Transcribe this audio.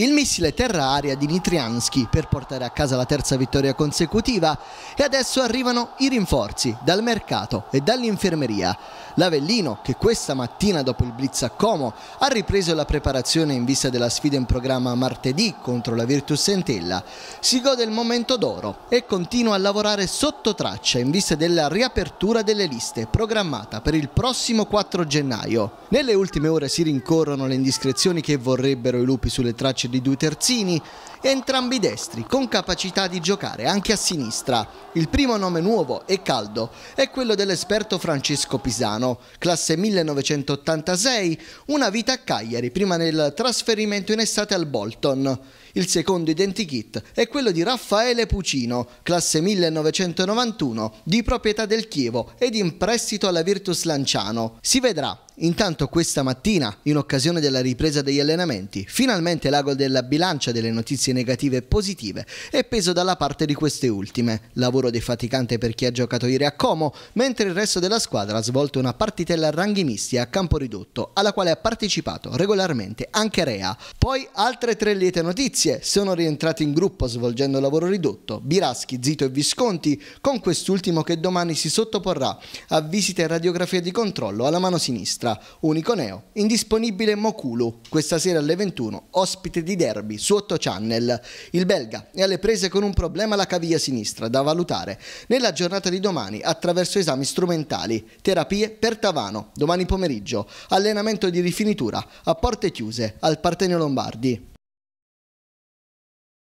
il missile terra-aria di Nitriansky per portare a casa la terza vittoria consecutiva e adesso arrivano i rinforzi dal mercato e dall'infermeria. L'Avellino, che questa mattina dopo il blitz a Como, ha ripreso la preparazione in vista della sfida in programma martedì contro la Virtus Sentella, si gode il momento d'oro e continua a lavorare sotto traccia in vista della riapertura delle liste programmata per il prossimo 4 gennaio. Nelle ultime ore si rincorrono le indiscrezioni che vorrebbero i lupi sulle tracce di due terzini entrambi destri con capacità di giocare anche a sinistra. Il primo nome nuovo e caldo è quello dell'esperto Francesco Pisano, classe 1986, una vita a Cagliari prima del trasferimento in estate al Bolton. Il secondo identikit è quello di Raffaele Pucino, classe 1991, di proprietà del Chievo ed in prestito alla Virtus Lanciano. Si vedrà Intanto questa mattina, in occasione della ripresa degli allenamenti, finalmente l'ago della bilancia delle notizie negative e positive è peso dalla parte di queste ultime. Lavoro defaticante per chi ha giocato ieri a Como, mentre il resto della squadra ha svolto una partitella a ranghi misti a campo ridotto, alla quale ha partecipato regolarmente anche Rea. Poi altre tre liete notizie. Sono rientrati in gruppo svolgendo lavoro ridotto Biraschi, Zito e Visconti, con quest'ultimo che domani si sottoporrà a visite e radiografia di controllo alla mano sinistra unico neo, Indisponibile Mokulu, questa sera alle 21, ospite di derby su 8 channel. Il belga è alle prese con un problema alla caviglia sinistra da valutare nella giornata di domani attraverso esami strumentali, terapie per Tavano, domani pomeriggio, allenamento di rifinitura a porte chiuse al Partenio Lombardi.